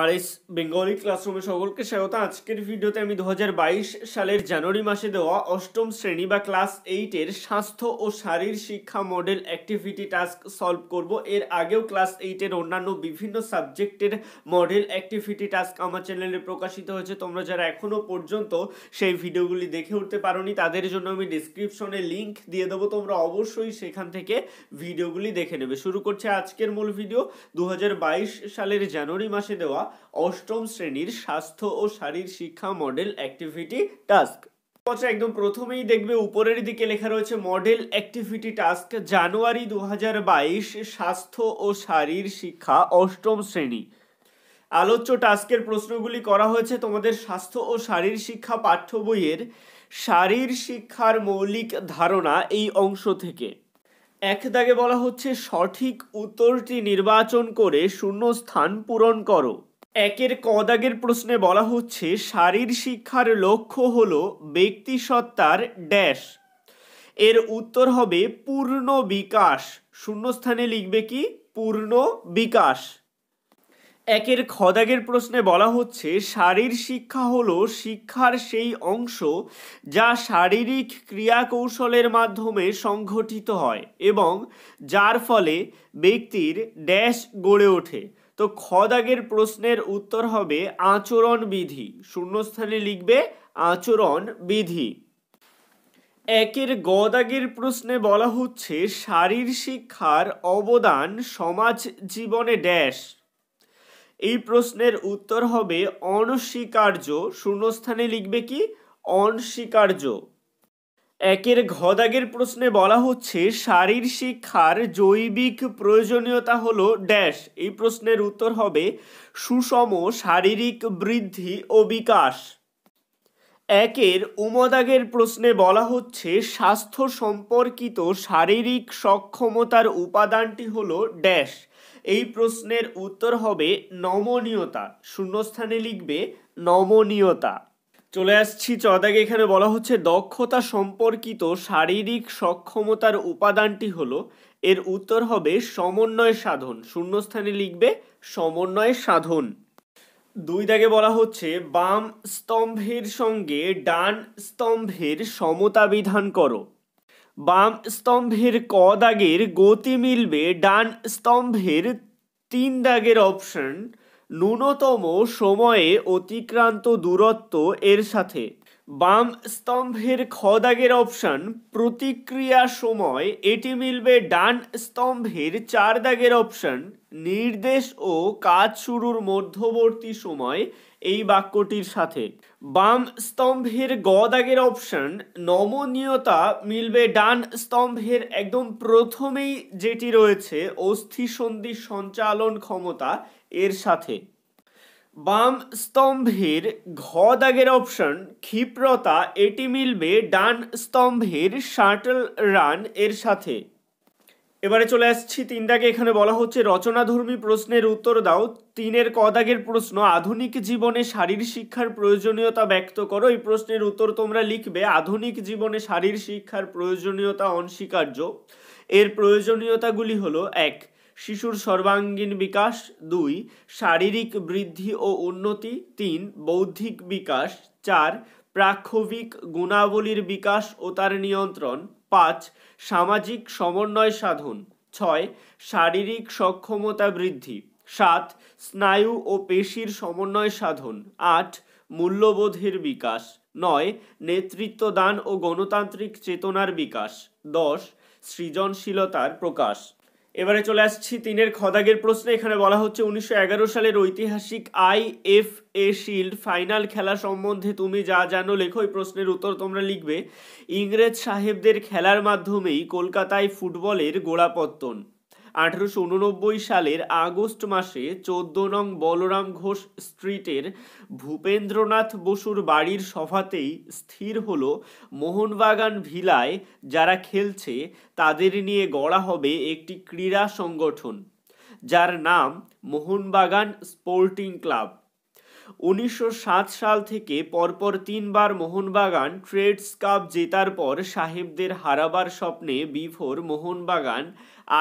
আর S Bengali ক্লাসরুমে সকলকে স্বাগত আজকের ভিডিওতে আমি দু সালের জানুয়ারি মাসে দেওয়া অষ্টম শ্রেণী বা ক্লাস এইটের স্বাস্থ্য ও শারীর শিক্ষা মডেল অ্যাক্টিভিটি টাস্ক সলভ করব এর আগেও ক্লাস এইটের অন্যান্য বিভিন্ন সাবজেক্টের মডেল অ্যাক্টিভিটি টাস্ক আমার চ্যানেলে প্রকাশিত হয়েছে তোমরা যারা এখনও পর্যন্ত সেই ভিডিওগুলি দেখে উঠতে পারোনি তাদের জন্য আমি ডিসক্রিপশনে লিংক দিয়ে দেবো তোমরা অবশ্যই সেখান থেকে ভিডিওগুলি দেখে নেবে শুরু করছে আজকের মূল ভিডিও দু সালের জানুয়ারি মাসে দেওয়া দেওয়া অষ্টম শ্রেণীর স্বাস্থ্য ও শারীর শিক্ষা মডেল অ্যাক্টিভিটি টাস্ক একদম প্রথমেই দেখবে উপরের দিকে লেখা রয়েছে মডেল অ্যাক্টিভিটি টাস্ক জানুয়ারি দু স্বাস্থ্য ও শারীর শিক্ষা অষ্টম শ্রেণী আলোচ্য টাস্কের প্রশ্নগুলি করা হয়েছে তোমাদের স্বাস্থ্য ও শারীর শিক্ষা পাঠ্য বইয়ের শারীর শিক্ষার মৌলিক ধারণা এই অংশ থেকে এক দাগে বলা হচ্ছে সঠিক উত্তরটি নির্বাচন করে শূন্য স্থান পূরণ করো একের কদাগের প্রশ্নে বলা হচ্ছে শারীর শিক্ষার লক্ষ্য হল সত্তার ড্যাশ এর উত্তর হবে পূর্ণ বিকাশ শূন্যস্থানে লিখবে কি পূর্ণ বিকাশ একের খদাগের প্রশ্নে বলা হচ্ছে শারীর শিক্ষা হলো শিক্ষার সেই অংশ যা শারীরিক ক্রিয়া কৌশলের মাধ্যমে সংঘটিত হয় এবং যার ফলে ব্যক্তির ড্যাশ গড়ে ওঠে তো খদাগের প্রশ্নের উত্তর হবে আচরণ বিধি শূন্যস্থানে লিখবে আচরণ বিধি একের গদাগের প্রশ্নে বলা হচ্ছে শারীর শিক্ষার অবদান সমাজ জীবনে ড্যাশ এই প্রশ্নের উত্তর হবে অনস্বীকার্য শূন্যস্থানে লিখবে কি অনস্বীকার্য একের ঘদাগের প্রশ্নে বলা হচ্ছে শারীর শিক্ষার জৈবিক প্রয়োজনীয়তা হলো ড্যাশ এই প্রশ্নের উত্তর হবে সুষম শারীরিক বৃদ্ধি ও বিকাশ একের উমদাগের প্রশ্নে বলা হচ্ছে স্বাস্থ্য সম্পর্কিত শারীরিক সক্ষমতার উপাদানটি হলো ড্যাশ এই প্রশ্নের উত্তর হবে নমনীয়তা শূন্যস্থানে লিখবে নমনীয়তা চলে আসছি চদাগে এখানে বলা হচ্ছে দক্ষতা সম্পর্কিত শারীরিক সক্ষমতার উপাদানটি হলো এর উত্তর হবে সমন্বয় সাধন শূন্যস্থানে লিখবে সমন্বয় সাধন দুই দাগে বলা হচ্ছে বাম স্তম্ভের সঙ্গে ডান স্তম্ভের সমতা বিধান করো বাম স্তম্ভের ক দাগের গতি মিলবে ডান স্তম্ভের তিন দাগের অপশন ন্যূনতম সময়ে অতিক্রান্ত দূরত্ব এর সাথে বাম স্তম্ভের খদাগের অপশান প্রতিক্রিয়া সময় এটি মিলবে ডান স্তম্ভের চার দাগের অপশান নির্দেশ ও কাজ শুরুর মধ্যবর্তী সময় এই বাক্যটির সাথে বাম স্তম্ভের গ দাগের অপশান নমনীয়তা মিলবে ডান স্তম্ভের একদম প্রথমেই যেটি রয়েছে অস্থিসন্ধি সঞ্চালন ক্ষমতা এর সাথে বাম স্তম্ভের ঘ দাগের অপশন ক্ষিপ্রতা এটি মিলবে ডান স্তম্ভের শাটল রান এর সাথে এবারে চলে আসছি তিন দাগে এখানে বলা হচ্ছে রচনাধর্মী প্রশ্নের উত্তর দাও তিনের কদাগের প্রশ্ন আধুনিক জীবনে শারীর শিক্ষার প্রয়োজনীয়তা ব্যক্ত করো এই প্রশ্নের উত্তর তোমরা লিখবে আধুনিক জীবনে শারীর শিক্ষার প্রয়োজনীয়তা অনস্বীকার্য এর প্রয়োজনীয়তাগুলি হলো এক শিশুর সর্বাঙ্গীন বিকাশ দুই শারীরিক বৃদ্ধি ও উন্নতি তিন বৌদ্ধিক বিকাশ চার প্রাক্ষবিক গুণাবলীর বিকাশ ও তার নিয়ন্ত্রণ পাঁচ সামাজিক সমন্বয় সাধন ছয় শারীরিক সক্ষমতা বৃদ্ধি সাত স্নায়ু ও পেশির সমন্বয় সাধন আট মূল্যবোধের বিকাশ নয় নেতৃত্ব দান ও গণতান্ত্রিক চেতনার বিকাশ দশ সৃজনশীলতার প্রকাশ এবারে চলে আসছি তিনের খদাগের প্রশ্নে এখানে বলা হচ্ছে উনিশশো সালের ঐতিহাসিক I F A shield final খেলা সম্বন্ধে তুমি যা জানো লেখো এই প্রশ্নের উত্তর তোমরা লিখবে ইংরেজ সাহেবদের খেলার মাধ্যমেই কলকাতায় ফুটবলের গোড়াপত্তন আঠেরোশো উননব্বই সালের আগস্ট মাসে চোদ্দ নং বলরাম ঘোষ স্ট্রিটের ভূপেন্দ্রনাথ বসুর বাড়ির সভাতেই স্থির হল মোহনবাগান ভিলায় যারা খেলছে তাদের নিয়ে গড়া হবে একটি ক্রীড়া সংগঠন যার নাম মোহনবাগান স্পোর্টিং ক্লাব উনিশশো সাল থেকে পরপর তিনবার মোহনবাগান ট্রেডস কাপ জেতার পর সাহেবদের হারাবার স্বপ্নে বিফোর মোহনবাগান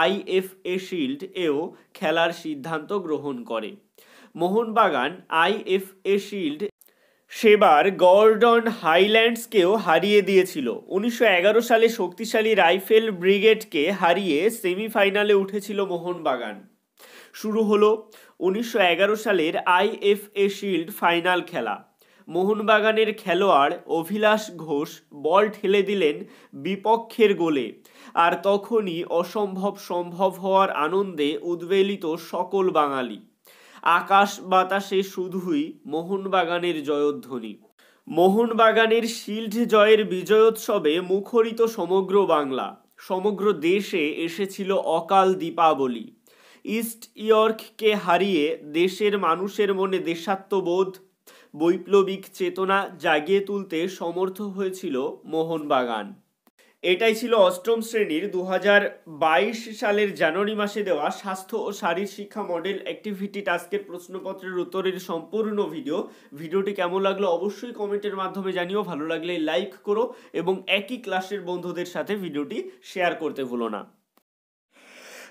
আইএফএ শিল্ড এও খেলার সিদ্ধান্ত গ্রহণ করে মোহনবাগান আইএফএ শিল্ড সেবার গর্ডন হাইল্যান্ডসকেও হারিয়ে দিয়েছিল উনিশশো সালে শক্তিশালী রাইফেল ব্রিগেডকে হারিয়ে সেমিফাইনালে উঠেছিল মোহনবাগান শুরু হলো উনিশশো সালের আইএফএ শিল্ড ফাইনাল খেলা মোহনবাগানের খেলোয়াড় অভিলাষ ঘোষ বল ঠেলে দিলেন বিপক্ষের গোলে আর তখনই অসম্ভব সম্ভব হওয়ার আনন্দে উদ্বেলিত সকল বাঙালি আকাশ বাতাসে শুধুই মোহনবাগানের জয়ধ্বনি মোহনবাগানের শিল্ড জয়ের বিজয়োৎসবে মুখরিত সমগ্র বাংলা সমগ্র দেশে এসেছিল অকাল দীপাবলি ইস্ট ইয়র্ককে হারিয়ে দেশের মানুষের মনে দেশাত্মবোধ বৈপ্লবিক চেতনা জাগিয়ে তুলতে সমর্থ হয়েছিল মোহনবাগান এটাই ছিল অষ্টম শ্রেণীর দু সালের জানুয়ারি মাসে দেওয়া স্বাস্থ্য ও শারীর শিক্ষা মডেল অ্যাক্টিভিটি টাস্কের প্রশ্নপত্রের উত্তরের সম্পূর্ণ ভিডিও ভিডিওটি কেমন লাগলো অবশ্যই কমেন্টের মাধ্যমে জানিও ভালো লাগলে লাইক করো এবং একই ক্লাসের বন্ধুদের সাথে ভিডিওটি শেয়ার করতে ভুলো না